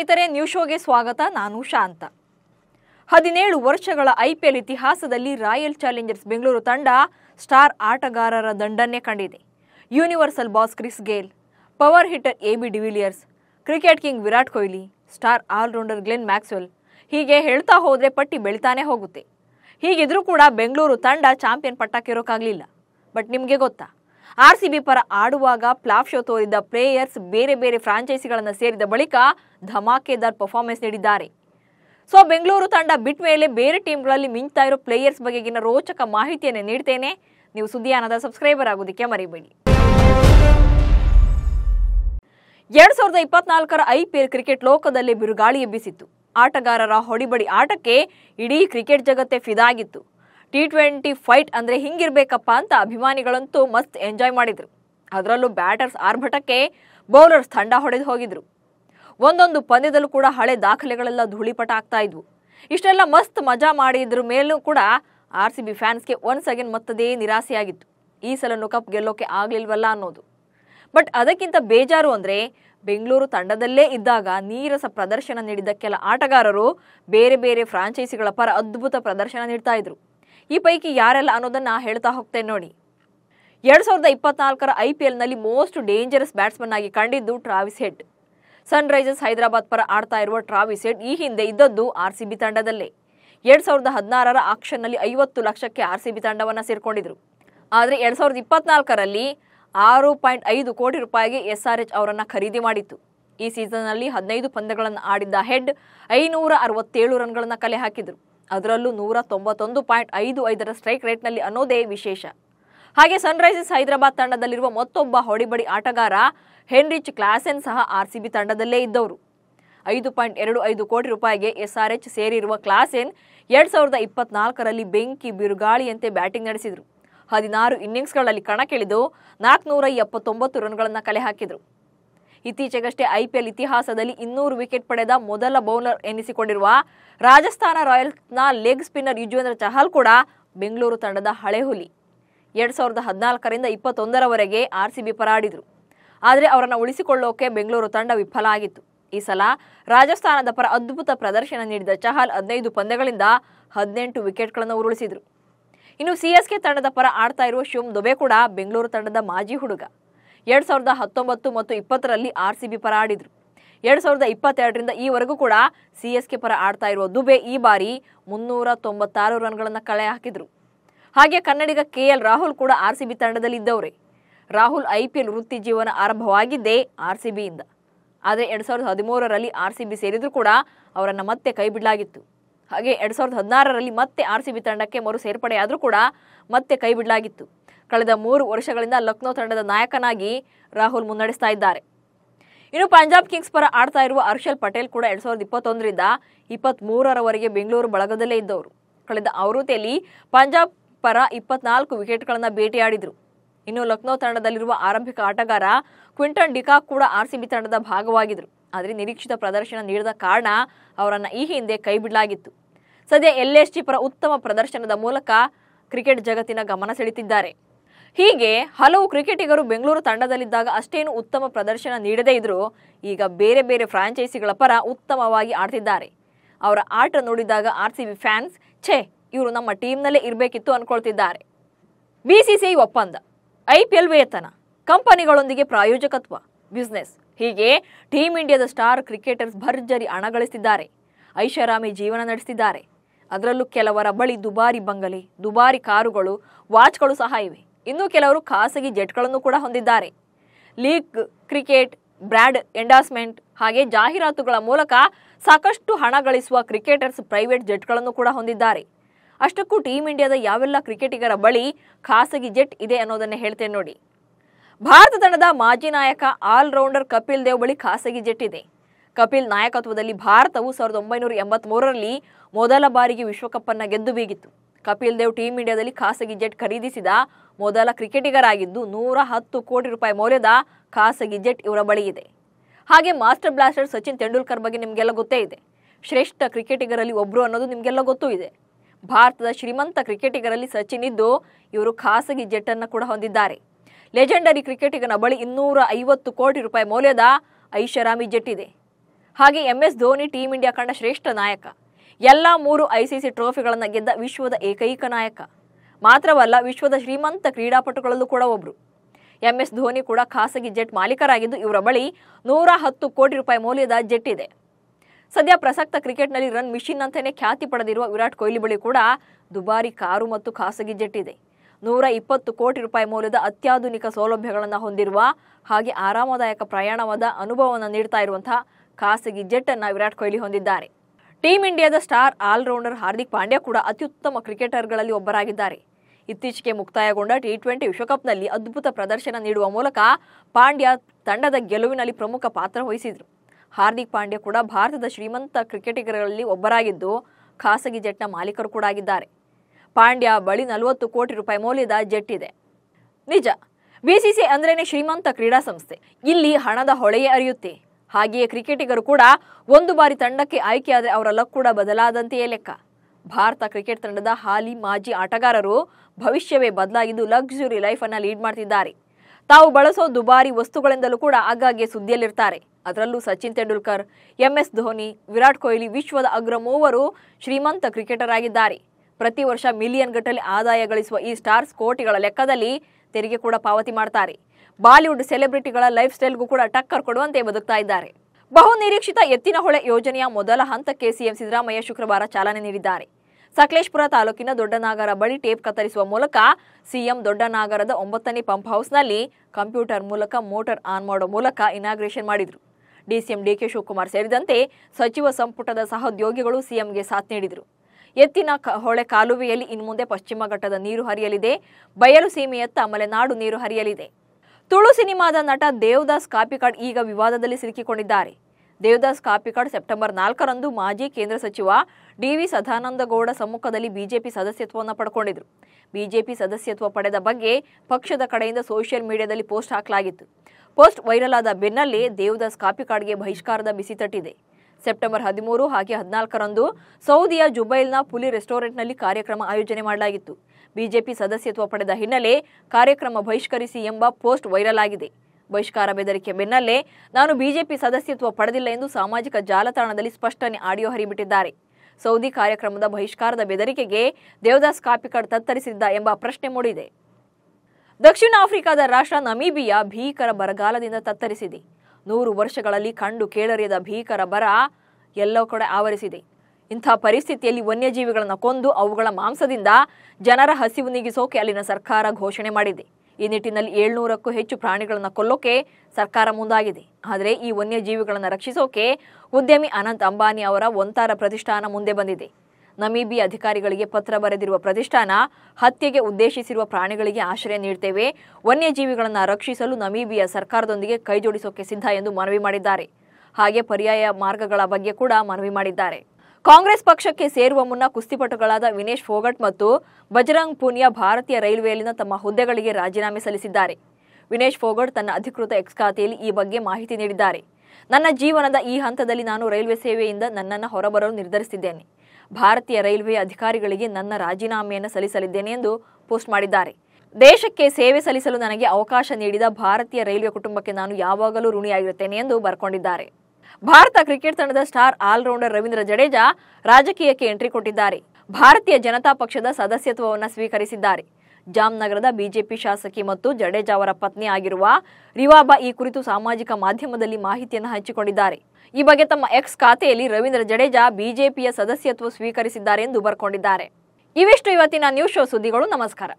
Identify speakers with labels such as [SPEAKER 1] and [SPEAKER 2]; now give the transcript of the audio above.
[SPEAKER 1] ಸ್ನೇಹಿತರೆ ನ್ಯೂ ಶೋಗೆ ಸ್ವಾಗತ ನಾನು ಶಾಂತ ಹದಿನೇಳು ವರ್ಷಗಳ ಐಪಿಎಲ್ ಇತಿಹಾಸದಲ್ಲಿ ರಾಯಲ್ ಚಾಲೆಂಜರ್ಸ್ ಬೆಂಗಳೂರು ತಂಡ ಸ್ಟಾರ್ ಆಟಗಾರರ ದಂಡನ್ನೇ ಕಂಡಿದೆ universal boss Chris Gayle power hitter A B de Villiers cricket king Virat Kohli star allrounder Glenn Maxwell ಹೀಗೆ ಹೇಳ್ತಾ ಹೋದರೆ ಪಟ್ಟಿ ಬೆಳಿತಾನೇ ಹೋಗುತ್ತೆ ಹೀಗಿದ್ರೂ ಕೂಡ ಬೆಂಗಳೂರು ತಂಡ ಚಾಂಪಿಯನ್ ಪಟ್ಟ ಕೇರೋಕ್ಕಾಗಲಿಲ್ಲ ಬಟ್ ನಿಮಗೆ ಗೊತ್ತಾ ಆರ್ಸಿಬಿ ಪರ ಆಡುವಾಗ ಫ್ಲಾಪ್ ಶೋ ತೋರಿದ್ದ ಪ್ಲೇಯರ್ಸ್ ಬೇರೆ ಬೇರೆ ಫ್ರಾಂಚೈಸಿಗಳನ್ನು ಸೇರಿದ ಬಳಿಕ ಧಮಾಕೆದಾರ್ ಪರ್ಫಾರ್ಮೆನ್ಸ್ ನೀಡಿದ್ದಾರೆ ಸೊ ಬೆಂಗಳೂರು ತಂಡ ಬಿಟ್ ಮೇಲೆ ಬೇರೆ ಟೀಮ್ಗಳಲ್ಲಿ ಮಿಂಚ್ತಾ ಇರೋ ಪ್ಲೇಯರ್ಸ್ ಬಗೆಗಿನ ರೋಚಕ ಮಾಹಿತಿಯನ್ನು ನೀಡ್ತೇನೆ ನೀವು ಸುದ್ದಿಯಾನದ ಸಬ್ಸ್ಕ್ರೈಬರ್ ಆಗೋದಕ್ಕೆ ಮರಿಬೇಡಿ ಎರಡ್ ಸಾವಿರದ ಇಪ್ಪತ್ನಾಲ್ಕರ ಐಪಿಎಲ್ ಕ್ರಿಕೆಟ್ ಲೋಕದಲ್ಲಿ ಬಿರುಗಾಳಿ ಎಬ್ಬಿಸಿತ್ತು ಆಟಗಾರರ ಹೊಡಿಬಡಿ ಆಟಕ್ಕೆ ಇಡೀ ಕ್ರಿಕೆಟ್ ಜಗತ್ತೇ ಫಿದಾಗಿತ್ತು ಟಿ ಟ್ವೆಂಟಿ ಫೈಟ್ ಅಂದರೆ ಹಿಂಗಿರ್ಬೇಕಪ್ಪ ಅಂತ ಅಭಿಮಾನಿಗಳಂತೂ ಮಸ್ತ್ ಎಂಜಾಯ್ ಮಾಡಿದರು ಅದರಲ್ಲೂ ಬ್ಯಾಟರ್ಸ್ ಆರ್ಭಟಕ್ಕೆ ಬೌಲರ್ಸ್ ತಂಡ ಹೊಡೆದು ಹೋಗಿದ್ರು ಒಂದೊಂದು ಪಂದ್ಯದಲ್ಲೂ ಕೂಡ ಹಳೆ ದಾಖಲೆಗಳೆಲ್ಲ ಧೂಳಿಪಟ ಆಗ್ತಾ ಇದ್ವು ಇಷ್ಟೆಲ್ಲ ಮಸ್ತ್ ಮಜಾ ಮಾಡಿದ್ರ ಮೇಲೂ ಕೂಡ ಆರ್ ಸಿ ಬಿ ಫ್ಯಾನ್ಸ್ಗೆ ಒನ್ಸ್ ಅಗೇನ್ ಮತ್ತದೇ ನಿರಾಸೆಯಾಗಿತ್ತು ಈ ಸಲನು ಕಪ್ ಗೆಲ್ಲೋಕೆ ಆಗಲಿಲ್ವಲ್ಲ ಅನ್ನೋದು ಬಟ್ ಅದಕ್ಕಿಂತ ಬೇಜಾರು ಅಂದರೆ ಬೆಂಗಳೂರು ತಂಡದಲ್ಲೇ ಇದ್ದಾಗ ನೀರಸ ಪ್ರದರ್ಶನ ನೀಡಿದ್ದ ಕೆಲ ಆಟಗಾರರು ಬೇರೆ ಬೇರೆ ಫ್ರಾಂಚೈಸಿಗಳ ಪರ ಅದ್ಭುತ ಪ್ರದರ್ಶನ ನೀಡ್ತಾ ಇದ್ರು ಈ ಪೈಕಿ ಯಾರೆಲ್ಲ ಅನ್ನೋದನ್ನ ಹೇಳ್ತಾ ಹೋಗ್ತೇನೆ ನೋಡಿ ಎರಡು ಸಾವಿರದ ಇಪ್ಪತ್ನಾಲ್ಕರ ಐ ಪಿ ಎಲ್ನಲ್ಲಿ ಮೋಸ್ಟ್ ಡೇಂಜರಸ್ ಬ್ಯಾಟ್ಸ್ಮನ್ ಆಗಿ ಕಂಡಿದ್ದು ಟ್ರಾವಿಸ್ ಹೆಡ್ ಸನ್ ಹೈದರಾಬಾದ್ ಪರ ಆಡ್ತಾ ಇರುವ ಟ್ರಾವಿಸ್ ಹೆಡ್ ಈ ಹಿಂದೆ ಇದ್ದದ್ದು ಆರ್ ಸಿ ಬಿ ತಂಡದಲ್ಲೇ ಎರಡು ಸಾವಿರದ ಹದಿನಾರರ ಆಕ್ಷನ್ನಲ್ಲಿ ಐವತ್ತು ಲಕ್ಷಕ್ಕೆ ಆರ್ ಸಿ ಬಿ ತಂಡವನ್ನು ಸೇರಿಕೊಂಡಿದ್ರು ಆದರೆ ಎರಡು ಸಾವಿರದ ಇಪ್ಪತ್ನಾಲ್ಕರಲ್ಲಿ ಆರು ಪಾಯಿಂಟ್ ಐದು ಕೋಟಿ ರೂಪಾಯಿಗೆ ಎಸ್ ಆರ್ ಎಚ್ ಅವರನ್ನು ಖರೀದಿ ಮಾಡಿತ್ತು ಈ ಸೀಸನ್ನಲ್ಲಿ ಹದಿನೈದು ಪಂದ್ಯಗಳನ್ನು ಆಡಿದ್ದ ಹೆಡ್ ಐನೂರ ಅರವತ್ತೇಳು ರನ್ಗಳನ್ನು ಕಲೆ ಹಾಕಿದರು ಅದರಲ್ಲೂ ನೂರ ತೊಂಬತ್ತೊಂದು ಪಾಯಿಂಟ್ ಐದು ಐದರ ಸ್ಟ್ರೈಕ್ ರೇಟ್ನಲ್ಲಿ ಅನ್ನೋದೇ ವಿಶೇಷ ಹಾಗೆ ಸನ್ರೈಸರ್ಸ್ ಹೈದರಾಬಾದ್ ತಂಡದಲ್ಲಿರುವ ಮತ್ತೊಬ್ಬ ಹೊಡಿಬಡಿ ಆಟಗಾರ ಹೆನ್ರಿಚ್ ಕ್ಲಾಸೆನ್ ಸಹ ಆರ್ ತಂಡದಲ್ಲೇ ಇದ್ದವರು ಐದು ಪಾಯಿಂಟ್ ಎರಡು ಐದು ಕೋಟಿ ರೂಪಾಯಿಗೆ ಎಸ್ಆರ್ಎಚ್ ಸೇರಿರುವ ಕ್ಲಾಸೆನ್ ಎರಡು ಸಾವಿರದ ಇಪ್ಪತ್ನಾಲ್ಕರಲ್ಲಿ ಬೆಂಕಿ ಬಿರುಗಾಳಿಯಂತೆ ಬ್ಯಾಟಿಂಗ್ ನಡೆಸಿದರು ಹದಿನಾರು ಇನ್ನಿಂಗ್ಸ್ಗಳಲ್ಲಿ ಕಣಕ್ಕಿಳಿದು ನಾಲ್ಕುನೂರ ಎಪ್ಪತ್ತೊಂಬತ್ತು ರನ್ಗಳನ್ನು ಕಲೆ ಹಾಕಿದರು ಇತ್ತೀಚೆಗಷ್ಟೇ ಐಪಿಎಲ್ ಇತಿಹಾಸದಲ್ಲಿ ಇನ್ನೂರು ವಿಕೆಟ್ ಪಡೆದ ಮೊದಲ ಬೌಲರ್ ಎನಿಸಿಕೊಂಡಿರುವ ರಾಜಸ್ಥಾನ ರಾಯಲ್ಸ್ನ ಲೆಗ್ ಸ್ಪಿನ್ನರ್ ಯುಜುವೇಂದ್ರ ಚಹಲ್ ಕೂಡ ಬೆಂಗಳೂರು ತಂಡದ ಹಳೆ ಹುಲಿ ಎರಡು ಸಾವಿರದ ಹದಿನಾಲ್ಕರಿಂದ ಇಪ್ಪತ್ತೊಂದರವರೆಗೆ ಆರ್ ಸಿ ಬಿ ಆದರೆ ಅವರನ್ನು ಉಳಿಸಿಕೊಳ್ಳೋಕೆ ಬೆಂಗಳೂರು ತಂಡ ವಿಫಲ ಆಗಿತ್ತು ಈ ಸಲ ರಾಜಸ್ಥಾನದ ಪರ ಅದ್ಭುತ ಪ್ರದರ್ಶನ ನೀಡಿದ ಚಹಲ್ ಹದಿನೈದು ಪಂದ್ಯಗಳಿಂದ ಹದಿನೆಂಟು ವಿಕೆಟ್ಗಳನ್ನು ಉರುಳಿಸಿದರು ಇನ್ನು ಸಿಎಸ್ಕೆ ತಂಡದ ಪರ ಆಡ್ತಾ ಇರುವ ಶಿವಮ್ ದುಬೆ ಕೂಡ ಬೆಂಗಳೂರು ತಂಡದ ಮಾಜಿ ಹುಡುಗ ಎರಡು ಸಾವಿರದ ಹತ್ತೊಂಬತ್ತು ಮತ್ತು ಇಪ್ಪತ್ತರಲ್ಲಿ ಆರ್ ಸಿ ಬಿ ಪರ ಆಡಿದ್ರು ಎರಡು ಸಾವಿರದ ಇಪ್ಪತ್ತೆರಡರಿಂದ ಈವರೆಗೂ ಕೂಡ ಸಿ ಎಸ್ ಕೆ ಪರ ಆಡ್ತಾ ಇರುವ ದುಬೆ ಈ ಬಾರಿ ಮುನ್ನೂರ ತೊಂಬತ್ತಾರು ರನ್ಗಳನ್ನು ಕಳೆ ಹಾಕಿದ್ರು ಹಾಗೆ ಕನ್ನಡಿಗ ಕೆ ಎಲ್ ರಾಹುಲ್ ಕೂಡ ಆರ್ ಸಿ ಬಿ ತಂಡದಲ್ಲಿ ತಂಡದಲ್ಲಿದ್ದವರೇ ರಾಹುಲ್ ಐ ಪಿ ಎಲ್ ವೃತ್ತಿ ಜೀವನ ಆರಂಭವಾಗಿದ್ದೇ ಆರ್ ಸಿ ಬಿಯಿಂದ ಆದರೆ ಎರಡು ಸಾವಿರದ ಹದಿಮೂರರಲ್ಲಿ ಆರ್ ಸಿ ಬಿ ಸೇರಿದ್ರು ಕೂಡ ಅವರನ್ನು ಮತ್ತೆ ಕೈ ಬಿಡಲಾಗಿತ್ತು ಹಾಗೆ ಎರಡು ಸಾವಿರದ ಹದಿನಾರರಲ್ಲಿ ಮತ್ತೆ ಆರ್ ಸಿ ಬಿ ತಂಡಕ್ಕೆ ಮರು ಸೇರ್ಪಡೆಯಾದರೂ ಕೂಡ ಮತ್ತೆ ಕೈ ಬಿಡಲಾಗಿತ್ತು ಕಳೆದ ಮೂರು ವರ್ಷಗಳಿಂದ ಲಕ್ನೋ ತಂಡದ ನಾಯಕನಾಗಿ ರಾಹುಲ್ ಮುನ್ನಡೆಸ್ತಾ ಇದ್ದಾರೆ ಇನ್ನು ಪಂಜಾಬ್ ಕಿಂಗ್ಸ್ ಪರ ಆಡ್ತಾ ಇರುವ ಹರ್ಷಲ್ ಪಟೇಲ್ ಕೂಡ ಎರಡ್ ಸಾವಿರದ ಇಪ್ಪತ್ತೊಂದರಿಂದ ಇಪ್ಪತ್ತ್ ಮೂರರವರೆಗೆ ಬೆಂಗಳೂರು ಬಳಗದಲ್ಲೇ ಇದ್ದವರು ಕಳೆದ ಆವೃತ್ತಿಯಲ್ಲಿ ಪಂಜಾಬ್ ಪರ ಇಪ್ಪತ್ನಾಲ್ಕು ವಿಕೆಟ್ಗಳನ್ನು ಭೇಟಿಯಾಡಿದರು ಇನ್ನು ಲಕ್ನೋ ತಂಡದಲ್ಲಿರುವ ಆರಂಭಿಕ ಆಟಗಾರ ಕ್ವಿಂಟನ್ ಡಿಕಾಕ್ ಕೂಡ ಆರ್ಸಿಬಿ ತಂಡದ ಭಾಗವಾಗಿದ್ದರು ಆದರೆ ನಿರೀಕ್ಷಿತ ಪ್ರದರ್ಶನ ನೀಡದ ಕಾರಣ ಅವರನ್ನು ಈ ಹಿಂದೆ ಕೈಬಿಡಲಾಗಿತ್ತು ಸದ್ಯ ಎಲ್ಎಸ್ಟಿ ಪರ ಉತ್ತಮ ಪ್ರದರ್ಶನದ ಮೂಲಕ ಕ್ರಿಕೆಟ್ ಜಗತ್ತಿನ ಗಮನ ಸೆಳೆತಿದ್ದಾರೆ ಹೀಗೆ ಹಲವು ಕ್ರಿಕೆಟಿಗರು ಬೆಂಗಳೂರು ತಂಡದಲ್ಲಿದ್ದಾಗ ಅಷ್ಟೇನು ಉತ್ತಮ ಪ್ರದರ್ಶನ ನೀಡದೇ ಇದ್ರು ಈಗ ಬೇರೆ ಬೇರೆ ಫ್ರಾಂಚೈಸಿಗಳ ಪರ ಉತ್ತಮವಾಗಿ ಆಡ್ತಿದ್ದಾರೆ ಅವರ ಆಟ ನೋಡಿದಾಗ ಆರ್ ಸಿ ಬಿ ಫ್ಯಾನ್ಸ್ ಛೇ ಇವರು ನಮ್ಮ ಟೀಮ್ನಲ್ಲೇ ಇರಬೇಕಿತ್ತು ಅನ್ಕೊಳ್ತಿದ್ದಾರೆ ಬಿಸಿಸಿಐ ಒಪ್ಪಂದ ಐ ಪಿ ಎಲ್ ವೇತನ ಕಂಪನಿಗಳೊಂದಿಗೆ ಪ್ರಾಯೋಜಕತ್ವ ಬಿಸ್ನೆಸ್ ಹೀಗೆ ಟೀಮ್ ಇಂಡಿಯಾದ ಸ್ಟಾರ್ ಕ್ರಿಕೆಟರ್ಸ್ ಭರ್ಜರಿ ಹಣ ಗಳಿಸಿದ್ದಾರೆ ಐಷಾರಾಮಿ ಜೀವನ ನಡೆಸಿದ್ದಾರೆ ಅದರಲ್ಲೂ ಕೆಲವರ ಬಳಿ ದುಬಾರಿ ಬಂಗಲೆ ದುಬಾರಿ ಕಾರುಗಳು ವಾಚ್ಗಳು ಸಹ ಇವೆ ಇನ್ನು ಕೆಲವರು ಖಾಸಗಿ ಜೆಟ್ಗಳನ್ನು ಕೂಡ ಹೊಂದಿದ್ದಾರೆ ಲೀಗ್ ಕ್ರಿಕೆಟ್ ಬ್ರ್ಯಾಡ್ ಎಂಡಾಸ್ಮೆಂಟ್ ಹಾಗೆ ಜಾಹೀರಾತುಗಳ ಮೂಲಕ ಸಾಕಷ್ಟು ಹಣ ಗಳಿಸುವ ಕ್ರಿಕೆಟರ್ಸ್ ಪ್ರೈವೇಟ್ ಜೆಟ್ಗಳನ್ನು ಕೂಡ ಹೊಂದಿದ್ದಾರೆ ಅಷ್ಟಕ್ಕೂ ಟೀಂ ಇಂಡಿಯಾದ ಯಾವೆಲ್ಲ ಕ್ರಿಕೆಟಿಗರ ಬಳಿ ಖಾಸಗಿ ಜೆಟ್ ಇದೆ ಅನ್ನೋದನ್ನು ಹೇಳ್ತೇನೆ ನೋಡಿ ಭಾರತ ತಂಡದ ಮಾಜಿ ನಾಯಕ ಆಲ್ರೌಂಡರ್ ಕಪಿಲ್ ದೇವ್ ಬಳಿ ಖಾಸಗಿ ಜೆಟ್ ಇದೆ ಕಪಿಲ್ ನಾಯಕತ್ವದಲ್ಲಿ ಭಾರತವು ಸಾವಿರದ ಒಂಬೈನೂರ ಎಂಬತ್ತ್ ಮೊದಲ ಬಾರಿಗೆ ವಿಶ್ವಕಪ್ ಅನ್ನು ಗೆದ್ದು ಬೀಗಿತ್ತು ಕಪಿಲ್ ದೇವ್ ಟೀಂ ಇಂಡಿಯಾದಲ್ಲಿ ಖಾಸಗಿ ಜೆಟ್ ಖರೀದಿಸಿದ ಮೊದಲ ಕ್ರಿಕೆಟಿಗರಾಗಿದ್ದು ನೂರ ಹತ್ತು ಕೋಟಿ ರೂಪಾಯಿ ಮೌಲ್ಯದ ಖಾಸಗಿ ಜೆಟ್ ಇವರ ಬಳಿ ಇದೆ ಹಾಗೆ ಮಾಸ್ಟರ್ ಬ್ಲಾಸ್ಟರ್ ಸಚಿನ್ ತೆಂಡೂಲ್ಕರ್ ಬಗ್ಗೆ ನಿಮಗೆಲ್ಲ ಗೊತ್ತೇ ಇದೆ ಶ್ರೇಷ್ಠ ಕ್ರಿಕೆಟಿಗರಲ್ಲಿ ಒಬ್ಬರು ಅನ್ನೋದು ನಿಮಗೆಲ್ಲ ಗೊತ್ತೂ ಇದೆ ಭಾರತದ ಶ್ರೀಮಂತ ಕ್ರಿಕೆಟಿಗರಲ್ಲಿ ಸಚಿನ್ ಇದ್ದು ಇವರು ಖಾಸಗಿ ಜೆಟ್ಟನ್ನು ಕೂಡ ಹೊಂದಿದ್ದಾರೆ ಲೆಜೆಂಡರಿ ಕ್ರಿಕೆಟಿಗನ ಬಳಿ ಇನ್ನೂರ ಐವತ್ತು ಕೋಟಿ ರೂಪಾಯಿ ಮೌಲ್ಯದ ಐಷಾರಾಮಿ ಜೆಟ್ ಇದೆ ಹಾಗೆ M S Dhoni team India ಕಂಡ ಶ್ರೇಷ್ಠ ನಾಯಕ ಎಲ್ಲ ಮೂರು ಐಸಿಸಿ ಟ್ರೋಫಿಗಳನ್ನು ಗೆದ್ದ ವಿಶ್ವದ ಏಕೈಕ ನಾಯಕ ಮಾತ್ರವಲ್ಲ ವಿಶ್ವದ ಶ್ರೀಮಂತ ಕ್ರೀಡಾಪಟುಗಳಲ್ಲೂ ಕೂಡ ಒಬ್ಬರು ಎಂಎಸ್ ಧೋನಿ ಕೂಡ ಖಾಸಗಿ ಜೆಟ್ ಮಾಲೀಕರಾಗಿದ್ದು ಇವರ ಬಳಿ ನೂರ ಹತ್ತು ಕೋಟಿ ರೂಪಾಯಿ ಮೌಲ್ಯದ ಜೆಟ್ ಇದೆ ಸದ್ಯ ಪ್ರಸಕ್ತ ಕ್ರಿಕೆಟ್ನಲ್ಲಿ ರನ್ ಮಿಷಿನ್ ಅಂತಲೇ ಖ್ಯಾತಿ ಪಡೆದಿರುವ ವಿರಾಟ್ ಕೊಹ್ಲಿ ಬಳಿ ಕೂಡ ದುಬಾರಿ ಕಾರು ಮತ್ತು ಖಾಸಗಿ ಜೆಟ್ ಇದೆ ನೂರ ಇಪ್ಪತ್ತು ಕೋಟಿ ರೂಪಾಯಿ ಮೌಲ್ಯದ ಅತ್ಯಾಧುನಿಕ ಸೌಲಭ್ಯಗಳನ್ನು ಹೊಂದಿರುವ ಹಾಗೆ ಆರಾಮದಾಯಕ ಪ್ರಯಾಣವಾದ ಅನುಭವವನ್ನು ನೀಡ್ತಾ ಇರುವಂತಹ ಖಾಸಗಿ ಜೆಟ್ ಅನ್ನು ವಿರಾಟ್ ಕೊಹ್ಲಿ ಹೊಂದಿದ್ದಾರೆ ಟೀಂ ಇಂಡಿಯಾದ ಸ್ಟಾರ್ ಆಲ್ರೌಂಡರ್ ಹಾರ್ದಿಕ್ ಪಾಂಡ್ಯ ಕೂಡ ಅತ್ಯುತ್ತಮ ಕ್ರಿಕೆಟರ್ಗಳಲ್ಲಿ ಒಬ್ಬರಾಗಿದ್ದಾರೆ ಇತ್ತೀಚೆಗೆ ಮುಕ್ತಾಯಗೊಂಡ ಟಿ ಟ್ವೆಂಟಿ ವಿಶ್ವಕಪ್ನಲ್ಲಿ ಅದ್ಭುತ ಪ್ರದರ್ಶನ ನೀಡುವ ಮೂಲಕ ಪಾಂಡ್ಯ ತಂಡದ ಗೆಲುವಿನಲ್ಲಿ ಪ್ರಮುಖ ಪಾತ್ರ ವಹಿಸಿದರು ಹಾರ್ದಿಕ್ ಪಾಂಡ್ಯ ಕೂಡ ಭಾರತದ ಶ್ರೀಮಂತ ಕ್ರಿಕೆಟಿಗರಲ್ಲಿ ಒಬ್ಬರಾಗಿದ್ದು ಖಾಸಗಿ ಜೆಟ್ನ ಮಾಲೀಕರು ಕೂಡ ಆಗಿದ್ದಾರೆ ಪಾಂಡ್ಯ ಬಳಿ ನಲವತ್ತು ಕೋಟಿ ರೂಪಾಯಿ ಮೌಲ್ಯದ ಜೆಟ್ ಇದೆ ನಿಜ ಬಿಸಿಸಿ ಅಂದ್ರೇನೆ ಶ್ರೀಮಂತ ಕ್ರೀಡಾ ಸಂಸ್ಥೆ ಇಲ್ಲಿ ಹಣದ ಹೊಳೆಯೇ ಅರಿಯುತ್ತೆ ಹಾಗೆಯೇ ಕ್ರಿಕೆಟಿಗರು ಕೂಡ ಒಂದು ಬಾರಿ ತಂಡಕ್ಕೆ ಆಯ್ಕೆಯಾದರೆ ಅವರ ಲಕ್ ಕೂಡ ಬದಲಾದಂತೆಯೇ ಲೆಕ್ಕ ಭಾರತ ಕ್ರಿಕೆಟ್ ತಂಡದ ಹಾಲಿ ಮಾಜಿ ಆಟಗಾರರು ಭವಿಷ್ಯವೇ ಬದಲಾಗಿದ್ದು ಲಕ್ಸುರಿ ಲೈಫ್ ಅನ್ನ ಲೀಡ್ ಮಾಡ್ತಿದ್ದಾರೆ ತಾವು ಬಳಸೋ ದುಬಾರಿ ವಸ್ತುಗಳಿಂದಲೂ ಕೂಡ ಆಗಾಗ್ಗೆ ಸುದ್ದಿಯಲ್ಲಿರ್ತಾರೆ ಅದರಲ್ಲೂ ಸಚಿನ್ ತೆಂಡೂಲ್ಕರ್ ಎಂಎಸ್ ಧೋನಿ ವಿರಾಟ್ ಕೊಹ್ಲಿ ವಿಶ್ವದ ಅಗ್ರ ಮೂವರು ಶ್ರೀಮಂತ ಕ್ರಿಕೆಟರ್ ಆಗಿದ್ದಾರೆ ಪ್ರತಿ ವರ್ಷ ಮಿಲಿಯನ್ ಗಟ್ಟಲೆ ಆದಾಯ ಗಳಿಸುವ ಈ ಸ್ಟಾರ್ಸ್ ಕೋಟಿಗಳ ಲೆಕ್ಕದಲ್ಲಿ ತೆರಿಗೆ ಕೂಡ ಪಾವತಿ ಮಾಡ್ತಾರೆ ಬಾಲಿವುಡ್ ಸೆಲೆಬ್ರಿಟಿಗಳ ಲೈಫ್ ಸ್ಟೈಲ್ಗೂ ಕೂಡ ಟಕ್ಕರ್ ಕೊಡುವಂತೆ ಬದುಕ್ತಾ ಇದ್ದಾರೆ ಬಹು ನಿರೀಕ್ಷಿತ ಎತ್ತಿನಹೊಳೆ ಯೋಜನೆಯ ಮೊದಲ ಹಂತಕ್ಕೆ ಸಿಎಂ ಸಿದ್ದರಾಮಯ್ಯ ಶುಕ್ರವಾರ ಚಾಲನೆ ನೀಡಿದ್ದಾರೆ ಸಕಲೇಶ್ಪುರ ತಾಲೂಕಿನ ದೊಡ್ಡನಾಗರ ಬಳಿ ಟೇಪ್ ಕತ್ತರಿಸುವ ಮೂಲಕ ಸಿಎಂ ದೊಡ್ಡನಾಗರದ ಒಂಬತ್ತನೇ ಪಂಪ್ ಹೌಸ್ನಲ್ಲಿ ಕಂಪ್ಯೂಟರ್ ಮೂಲಕ ಮೋಟರ್ ಆನ್ ಮಾಡುವ ಮೂಲಕ ಇನಾಗ್ರೇಷನ್ ಮಾಡಿದರು ಡಿಸಿಎಂ ಡಿಕೆ ಶಿವಕುಮಾರ್ ಸೇರಿದಂತೆ ಸಚಿವ ಸಂಪುಟದ ಸಹೋದ್ಯೋಗಿಗಳು ಸಿಎಂಗೆ ಸಾಥ್ ನೀಡಿದರು ಎತ್ತಿನ ಹೊಳೆ ಕಾಲುವೆಯಲ್ಲಿ ಇನ್ಮುಂದೆ ಪಶ್ಚಿಮ ಘಟ್ಟದ ನೀರು ಹರಿಯಲಿದೆ ಬಯಲು ಸೀಮೆಯತ್ತ ಮಲೆನಾಡು ನೀರು ಹರಿಯಲಿದೆ ತುಳು ಸಿನಿಮಾದ ನಟ ದೇವದಾಸ್ ಕಾಪಿಕಾಡ್ ಈಗ ವಿವಾದದಲ್ಲಿ ಸಿಲುಕಿಕೊಂಡಿದ್ದಾರೆ ದೇವದಾಸ್ ಕಾಪಿಕಾಡ್ ಸೆಪ್ಟೆಂಬರ್ ನಾಲ್ಕರಂದು ಮಾಜಿ ಕೇಂದ್ರ ಸಚಿವ ಡಿ ವಿ ಸದಾನಂದಗೌಡ ಸಮ್ಮುಖದಲ್ಲಿ ಬಿಜೆಪಿ ಸದಸ್ಯತ್ವವನ್ನು ಪಡ್ಕೊಂಡಿದ್ರು ಬಿಜೆಪಿ ಸದಸ್ಯತ್ವ ಪಡೆದ ಬಗ್ಗೆ ಪಕ್ಷದ ಕಡೆಯಿಂದ ಸೋಷಿಯಲ್ ಮೀಡಿಯಾದಲ್ಲಿ ಪೋಸ್ಟ್ ಹಾಕಲಾಗಿತ್ತು ಪೋಸ್ಟ್ ವೈರಲ್ ಆದ ಬೆನ್ನಲ್ಲೇ ದೇವದಾಸ್ ಕಾಪಿಕಾಡ್ಗೆ ಬಹಿಷ್ಕಾರದ ಬಿಸಿ ತಟ್ಟಿದೆ ಸೆಪ್ಟೆಂಬರ್ ಹದಿಮೂರು ಹಾಗೆ ಹದಿನಾಲ್ಕರಂದು ಸೌದಿಯ ಜುಬೈಲ್ನ ಪುಲಿ ರೆಸ್ಟೋರೆಂಟ್ನಲ್ಲಿ ಕಾರ್ಯಕ್ರಮ ಆಯೋಜನೆ ಮಾಡಲಾಗಿತ್ತು ಬಿಜೆಪಿ ಸದಸ್ಯತ್ವ ಪಡೆದ ಹಿನ್ನೆಲೆ ಕಾರ್ಯಕ್ರಮ ಬಹಿಷ್ಕರಿಸಿ ಎಂಬ ಪೋಸ್ಟ್ ವೈರಲ್ ಆಗಿದೆ ಬಹಿಷ್ಕಾರ ಬೆದರಿಕೆ ಬೆನ್ನಲ್ಲೇ ನಾನು ಬಿಜೆಪಿ ಸದಸ್ಯತ್ವ ಪಡೆದಿಲ್ಲ ಎಂದು ಸಾಮಾಜಿಕ ಜಾಲತಾಣದಲ್ಲಿ ಸ್ಪಷ್ಟನೆ ಆಡಿಯೋ ಹರಿಬಿಟ್ಟಿದ್ದಾರೆ ಸೌದಿ ಕಾರ್ಯಕ್ರಮದ ಬಹಿಷ್ಕಾರದ ಬೆದರಿಕೆಗೆ ದೇವದಾಸ್ ಕಾಪಿಕಡ್ ತತ್ತರಿಸಿದ್ದ ಎಂಬ ಪ್ರಶ್ನೆ ಮೂಡಿದೆ ದಕ್ಷಿಣ ಆಫ್ರಿಕಾದ ರಾಷ್ಟ್ರ ನಮೀಬಿಯಾ ಭೀಕರ ಬರಗಾಲದಿಂದ ತತ್ತರಿಸಿದೆ ನೂರು ವರ್ಷಗಳಲ್ಲಿ ಕಂಡು ಕೇಳರಿಯದ ಭೀಕರ ಬರ ಎಲ್ಲೋ ಕಡೆ ಆವರಿಸಿದೆ ಇಂಥ ಪರಿಸ್ಥಿತಿಯಲ್ಲಿ ವನ್ಯಜೀವಿಗಳನ್ನು ಕೊಂದು ಅವುಗಳ ಮಾಂಸದಿಂದ ಜನರ ಹಸಿವು ನೀಗಿಸೋಕೆ ಅಲ್ಲಿನ ಸರ್ಕಾರ ಘೋಷಣೆ ಮಾಡಿದೆ ಈ ನಿಟ್ಟಿನಲ್ಲಿ ಏಳ್ನೂರಕ್ಕೂ ಹೆಚ್ಚು ಪ್ರಾಣಿಗಳನ್ನು ಕೊಲ್ಲೋಕೆ ಸರ್ಕಾರ ಮುಂದಾಗಿದೆ ಆದರೆ ಈ ವನ್ಯಜೀವಿಗಳನ್ನು ರಕ್ಷಿಸೋಕೆ ಉದ್ಯಮಿ ಅನಂತ್ ಅಂಬಾನಿ ಅವರ ಒಂತಾರ ಪ್ರತಿಷ್ಠಾನ ಮುಂದೆ ಬಂದಿದೆ ನಮೀಬಿ ಅಧಿಕಾರಿಗಳಿಗೆ ಪತ್ರ ಬರೆದಿರುವ ಪ್ರತಿಷ್ಠಾನ ಹತ್ಯೆಗೆ ಉದ್ದೇಶಿಸಿರುವ ಪ್ರಾಣಿಗಳಿಗೆ ಆಶ್ರಯ ನೀಡುತ್ತೇವೆ ವನ್ಯಜೀವಿಗಳನ್ನು ರಕ್ಷಿಸಲು ನಮೀಬಿಯ ಸರ್ಕಾರದೊಂದಿಗೆ ಕೈಜೋಡಿಸೋಕೆ ಸಿದ್ಧ ಎಂದು ಮನವಿ ಮಾಡಿದ್ದಾರೆ ಹಾಗೆ ಪರ್ಯಾಯ ಮಾರ್ಗಗಳ ಬಗ್ಗೆ ಕೂಡ ಮನವಿ ಮಾಡಿದ್ದಾರೆ ಕಾಂಗ್ರೆಸ್ ಪಕ್ಷಕ್ಕೆ ಸೇರುವ ಮುನ್ನ ಕುಸ್ತಿಪಟುಗಳಾದ ವಿನೇಶ್ ಫೋಗಟ್ ಮತ್ತು ಬಜರಂಗ್ ಪೂನಿಯಾ ಭಾರತೀಯ ರೈಲ್ವೆಯಲ್ಲಿನ ತಮ್ಮ ಹುದ್ದೆಗಳಿಗೆ ರಾಜೀನಾಮೆ ಸಲ್ಲಿಸಿದ್ದಾರೆ ವಿನೇಶ್ ಫೋಗಟ್ ತನ್ನ ಅಧಿಕೃತ ಎಕ್ಸ್ ಖಾತೆಯಲ್ಲಿ ಈ ಬಗ್ಗೆ ಮಾಹಿತಿ ನೀಡಿದ್ದಾರೆ ನನ್ನ ಜೀವನದ ಈ ಹಂತದಲ್ಲಿ ನಾನು ರೈಲ್ವೆ ಸೇವೆಯಿಂದ ನನ್ನನ್ನು ಹೊರಬರಲು ನಿರ್ಧರಿಸಿದ್ದೇನೆ ಭಾರತೀಯ ರೈಲ್ವೆ ಅಧಿಕಾರಿಗಳಿಗೆ ನನ್ನ ರಾಜೀನಾಮೆಯನ್ನು ಸಲ್ಲಿಸಲಿದ್ದೇನೆ ಎಂದು ಪೋಸ್ಟ್ ಮಾಡಿದ್ದಾರೆ ದೇಶಕ್ಕೆ ಸೇವೆ ಸಲ್ಲಿಸಲು ನನಗೆ ಅವಕಾಶ ನೀಡಿದ ಭಾರತೀಯ ರೈಲ್ವೆ ಕುಟುಂಬಕ್ಕೆ ನಾನು ಯಾವಾಗಲೂ ಋಣಿಯಾಗಿರುತ್ತೇನೆ ಎಂದು ಬರ್ಕೊಂಡಿದ್ದಾರೆ ಭಾರತ ಕ್ರಿಕೆಟ್ ತಂಡದ ಸ್ಟಾರ್ ಆಲ್ರೌಂಡರ್ ರವೀಂದ್ರ ಜಡೇಜಾ ರಾಜಕೀಯಕ್ಕೆ ಎಂಟ್ರಿ ಕೊಟ್ಟಿದ್ದಾರೆ ಭಾರತೀಯ ಜನತಾ ಪಕ್ಷದ ಸದಸ್ಯತ್ವವನ್ನು ಸ್ವೀಕರಿಸಿದ್ದಾರೆ ಜಾಮ್ನಗರದ ಬಿಜೆಪಿ ಶಾಸಕಿ ಮತ್ತು ಜಡೇಜಾ ಅವರ ಪತ್ನಿ ಆಗಿರುವ ರಿವಾಬಾ ಈ ಕುರಿತು ಸಾಮಾಜಿಕ ಮಾಧ್ಯಮದಲ್ಲಿ ಮಾಹಿತಿಯನ್ನು ಹಂಚಿಕೊಂಡಿದ್ದಾರೆ ಈ ಬಗ್ಗೆ ತಮ್ಮ ಎಕ್ಸ್ ಖಾತೆಯಲ್ಲಿ ರವೀಂದ್ರ ಜಡೇಜಾ ಬಿಜೆಪಿಯ ಸದಸ್ಯತ್ವ ಸ್ವೀಕರಿಸಿದ್ದಾರೆ ಎಂದು ಬರ್ಕೊಂಡಿದ್ದಾರೆ ಇವಿಷ್ಟು ಇವತ್ತಿನ ನ್ಯೂಸ್ ಶೋ ಸುದ್ದಿಗಳು ನಮಸ್ಕಾರ